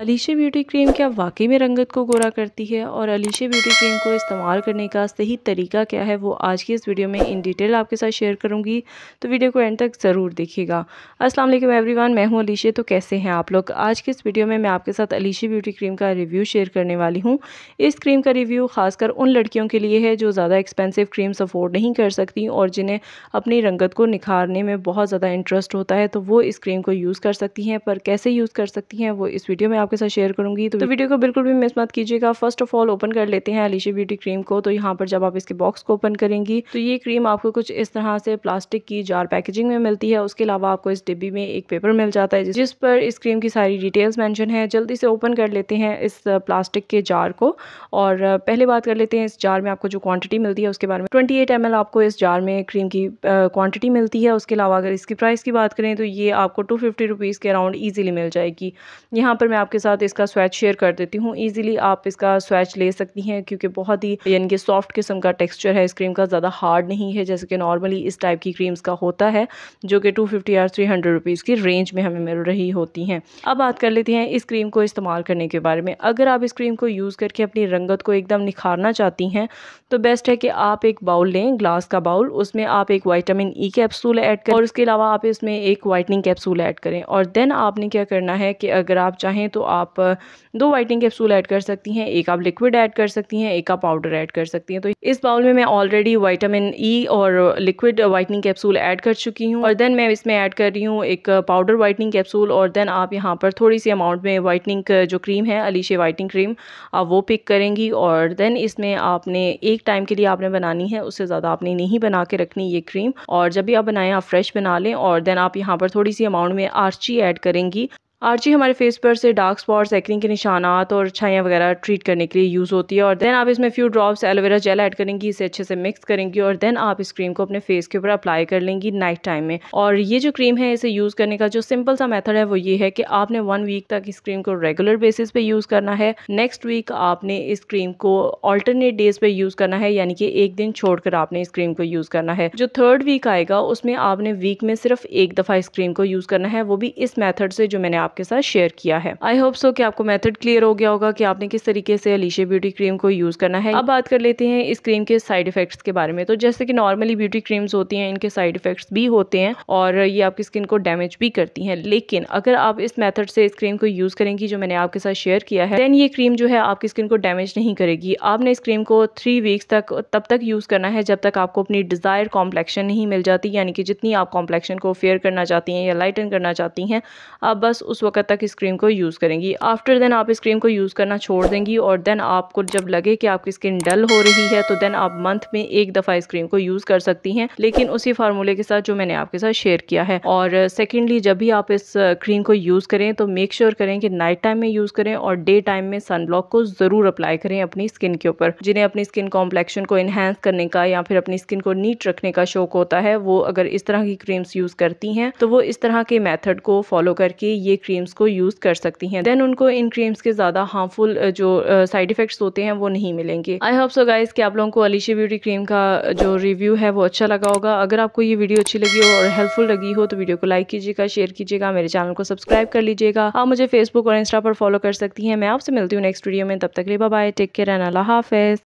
अलीशे beauty cream क्या वाकई में रंगत को गोरा करती है और अलीशे ब्यूटी क्रीम को इस्तेमाल करने का सही तरीका क्या है वो आज की इस वीडियो में इन डिटेल आपके साथ शेयर करूंगी तो वीडियो को एंड तक ज़रूर देखिएगा अस्सलाम वालेकुम एवरीवन मैं हूं अलीशे तो कैसे हैं आप लोग आज की इस वीडियो में मैं आपके साथ अलीशे ब्यूटी क्रीम का रिव्यू शेयर करने वाली हूँ इस क्रीम का रिव्यू खासकर उन लड़कियों के लिए है जो ज़्यादा एक्सपेंसिव क्रीम्स अफोर्ड नहीं कर सकती और जिन्हें अपनी रंगत को निखारने में बहुत ज़्यादा इंटरेस्ट होता है तो वो इस क्रीम को यूज़ कर सकती हैं पर कैसे यूज़ कर सकती हैं वो इस वीडियो में आपके साथ शेयर करूंगी तो वीडियो को बिल्कुल भी मिस मत कीजिएगा फर्स्ट ऑफ ऑल ओपन कर लेते हैं अलीशे ब्यूटी क्रीम को तो यहाँ पर जब आप इसके बॉक्स को ओपन करेंगी तो ये क्रीम आपको कुछ इस तरह से प्लास्टिक की जार पैकेजिंग में मिलती है उसके अलावा आपको इस डिब्बी में एक पेपर मिल जाता है जिस पर इस क्रीम की सारी डिटेल्स मैंशन है जल्दी से ओपन कर लेते हैं इस प्लास्टिक के जार को और पहले बात कर लेते हैं इस जार में आपको जो क्वांटिटी मिलती है उसके बारे में ट्वेंटी एट आपको इस जार में क्रीम की क्वांटिटी मिलती है उसके अलावा अगर इसकी प्राइस की बात करें तो ये आपको टू फिफ्टी के अराउंड ईजिली मिल जाएगी यहाँ पर मैं आपको आपके साथ इसका स्वेच शेयर कर देती हूँ ईजिली आप इसका स्वेच ले सकती हैं क्योंकि बहुत ही यानी कि सॉफ्ट किस्म का टेक्स्चर है इस क्रीम का ज़्यादा हार्ड नहीं है जैसे कि नॉर्मली इस टाइप की क्रीम्स का होता है जो कि टू फिफ्टी या थ्री हंड्रेड रुपीज़ की रेंज में हमें मिल रही होती हैं अब बात कर लेते हैं इस क्रीम को इस्तेमाल करने के बारे में अगर आप इस क्रीम को यूज़ करके अपनी रंगत को एकदम निखारना चाहती हैं तो बेस्ट है कि आप एक बाउल लें ग्लास का बाउल उसमें आप एक वाइटामिन ई कैप्सूल ऐड करें और उसके अलावा आप इसमें एक वाइटनिंग कैप्सूल ऐड करें और देन आपने क्या करना है कि अगर आप चाहें तो आप दो वाइटनिंग कैप्सूल ऐड कर सकती हैं एक आप लिक्विड ऐड कर सकती हैं एक आप पाउडर ऐड कर सकती हैं तो इस बाउल में मैं ऑलरेडी वाइटामिन ई e और लिक्विड वाइटनिंग कैप्सूल ऐड कर चुकी हूँ और देन मैं इसमें ऐड कर रही हूँ एक पाउडर वाइटनिंग कैप्सूल और देन आप यहाँ पर थोड़ी सी अमाउंट में वाइटनिंग जो क्रीम है अलीशे वाइटनिंग क्रीम आप वो पिक करेंगी और देन इसमें आपने एक टाइम के लिए आपने बनानी है उससे ज़्यादा आपने नहीं बना के रखनी ये क्रीम और जब भी आप बनाएं आप फ्रेश बना लें और देन आप यहाँ पर थोड़ी सी अमाउंट में आर्ची ऐड करेंगी आर्ची हमारे फेस पर से डार्क स्पॉट्स एक्निंग के निशानात और छाइयाँ वगैरह ट्रीट करने के लिए यूज़ होती है और देन आप इसमें few drops aloe vera gel add करेंगी इसे अच्छे से मिक्स करेंगी और देन आप इस क्रीम को अपने फेस के ऊपर अप्लाई कर लेंगी नाइट टाइम में और ये जो क्रीम है इसे यूज़ करने का जो सिंपल सा मेथड है वो ये है कि आपने वन वीक तक इस क्रीम को रेगुलर बेसिस पे यूज़ करना है नेक्स्ट वीक आपने इस क्रीम को ऑल्टरनेट डेज पे यूज़ करना है यानी कि एक दिन छोड़कर आपने इस क्रीम को यूज़ करना है जो थर्ड वीक आएगा उसमें आपने वीक में सिर्फ एक दफ़ा इस क्रीम को यूज़ करना है वो भी इस मैथड से जो मैंने आप आपके साथ शेयर किया है आई होप सो कि आपको मेथड क्लियर हो गया होगा कि आपने किस तरीके से अलीशे ब्यूटी क्रीम को यूज़ करना है अब बात कर लेते हैं इस क्रीम के साइड इफेक्ट्स के बारे में तो जैसे कि नॉर्मली ब्यूटी क्रीम्स होती हैं इनके साइड इफेक्ट्स भी होते हैं और ये आपकी स्किन को डैमेज भी करती हैं लेकिन अगर आप इस मेथड से इस क्रीम को यूज़ करेंगी जो मैंने आपके साथ शेयर किया है देन ये क्रीम जो है आपकी स्किन को डैमेज नहीं करेगी आपने इस क्रीम को थ्री वीक्स तक तब तक यूज़ करना है जब तक आपको अपनी डिज़ायर कॉम्प्लेक्शन नहीं मिल जाती यानी कि जितनी आप कॉम्प्लेक्शन को फेयर करना चाहती हैं या लाइटन करना चाहती हैं आप बस उस वक्त तक इस क्रीम को यूज़ करेंगी आफ्टर देन आप इस क्रीम को यूज़ करना छोड़ देंगी और देन आपको जब लगे कि आपकी स्किन डल हो रही है तो देन आप मंथ में एक दफ़ा इस क्रीम को यूज़ कर सकती हैं लेकिन उसी फार्मूले के साथ जो मैंने आपके साथ शेयर किया है और सेकेंडली जब भी आप इस क्रीम को यूज़ करें तो मेक श्योर sure करें कि नाइट टाइम में यूज़ करें और डे टाइम में सन ब्लॉक को ज़रूर अप्लाई करें अपनी स्किन के ऊपर जिन्हें अपनी स्किन कॉम्प्लेक्शन को इन्हेंस करने का या फिर अपनी स्किन को नीट रखने का शौक होता है वो अगर इस तरह की क्रीम्स यूज़ करती हैं तो वो इस तरह के मैथड को फॉलो करके ये क्रीम्स को यूज़ कर सकती हैं देन उनको इन क्रीम्स के ज़्यादा हार्मफुल जो साइड इफ़ेक्ट्स होते हैं वो नहीं मिलेंगे आई होप सो गाइज़ कि आप लोगों को अलीशा ब्यूटी क्रीम का जो रिव्यू है वो अच्छा लगा होगा अगर आपको ये वीडियो अच्छी लगी हो और हेल्पफुल लगी हो तो वीडियो को लाइक कीजिएगा शेयर कीजिएगा मेरे चैनल को सब्सक्राइब कर लीजिएगा आप मुझे फेसबुक और इंस्टा पर फॉलो कर सकती हैं मैं आपसे मिलती हूँ नेक्स्ट वीडियो में तब तक ले बाय टेक केयर एंड अल्लाह हाफिज़